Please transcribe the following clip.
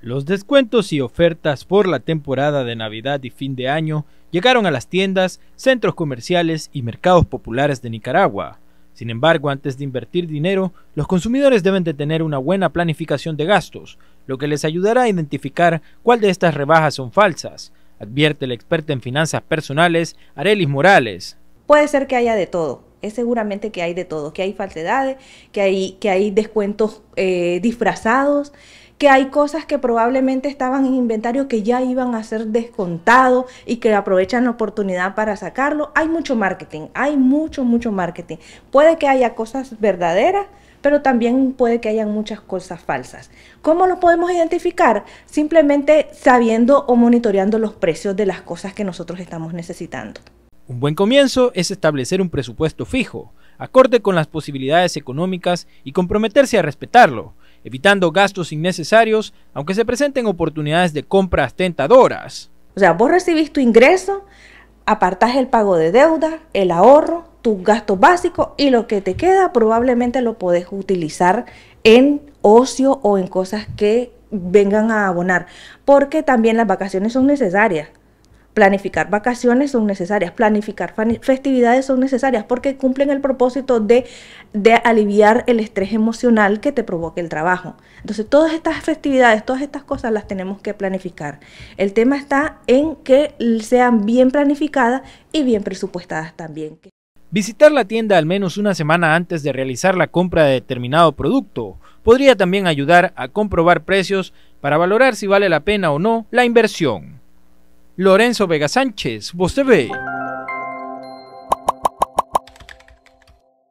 Los descuentos y ofertas por la temporada de Navidad y fin de año llegaron a las tiendas, centros comerciales y mercados populares de Nicaragua. Sin embargo, antes de invertir dinero, los consumidores deben de tener una buena planificación de gastos, lo que les ayudará a identificar cuál de estas rebajas son falsas, advierte el experto en finanzas personales Arelis Morales. Puede ser que haya de todo, es seguramente que hay de todo, que hay falsedades, que hay, que hay descuentos eh, disfrazados, que hay cosas que probablemente estaban en inventario que ya iban a ser descontados y que aprovechan la oportunidad para sacarlo. Hay mucho marketing, hay mucho, mucho marketing. Puede que haya cosas verdaderas, pero también puede que hayan muchas cosas falsas. ¿Cómo lo podemos identificar? Simplemente sabiendo o monitoreando los precios de las cosas que nosotros estamos necesitando. Un buen comienzo es establecer un presupuesto fijo, acorde con las posibilidades económicas y comprometerse a respetarlo, evitando gastos innecesarios, aunque se presenten oportunidades de compras tentadoras. O sea, vos recibís tu ingreso, apartás el pago de deuda, el ahorro, tus gastos básicos y lo que te queda probablemente lo podés utilizar en ocio o en cosas que vengan a abonar, porque también las vacaciones son necesarias. Planificar vacaciones son necesarias, planificar festividades son necesarias porque cumplen el propósito de, aliviar el estrés emocional que te provoque el trabajo. Entonces, todas estas festividades, todas estas cosas las tenemos que planificar. El tema está en que sean bien planificadas y bien presupuestadas también. Visitar la tienda al menos una semana antes de realizar la compra de determinado producto podría también ayudar a comprobar precios para valorar si vale la pena o no la inversión. Lorenzo Vega Sánchez, Voz ve